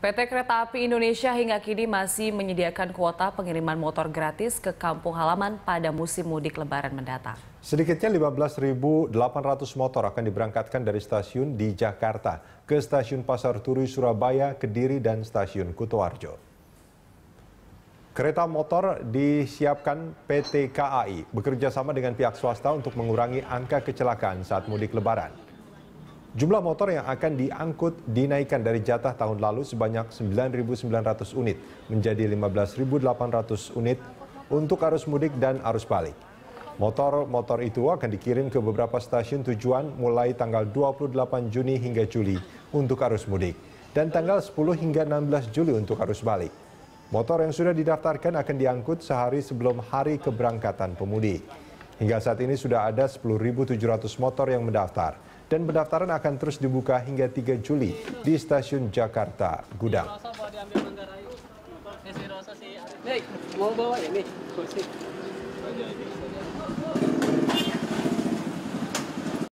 PT Kereta Api Indonesia hingga kini masih menyediakan kuota pengiriman motor gratis ke kampung halaman pada musim mudik lebaran mendatang. Sedikitnya 15.800 motor akan diberangkatkan dari stasiun di Jakarta ke stasiun Pasar Turi Surabaya, Kediri, dan stasiun Kutoarjo. Kereta motor disiapkan PT KAI bekerja sama dengan pihak swasta untuk mengurangi angka kecelakaan saat mudik lebaran. Jumlah motor yang akan diangkut dinaikkan dari jatah tahun lalu sebanyak 9.900 unit menjadi 15.800 unit untuk arus mudik dan arus balik. Motor-motor itu akan dikirim ke beberapa stasiun tujuan mulai tanggal 28 Juni hingga Juli untuk arus mudik dan tanggal 10 hingga 16 Juli untuk arus balik. Motor yang sudah didaftarkan akan diangkut sehari sebelum hari keberangkatan pemudik. Hingga saat ini sudah ada 10.700 motor yang mendaftar dan pendaftaran akan terus dibuka hingga 3 Juli di stasiun Jakarta Gudang.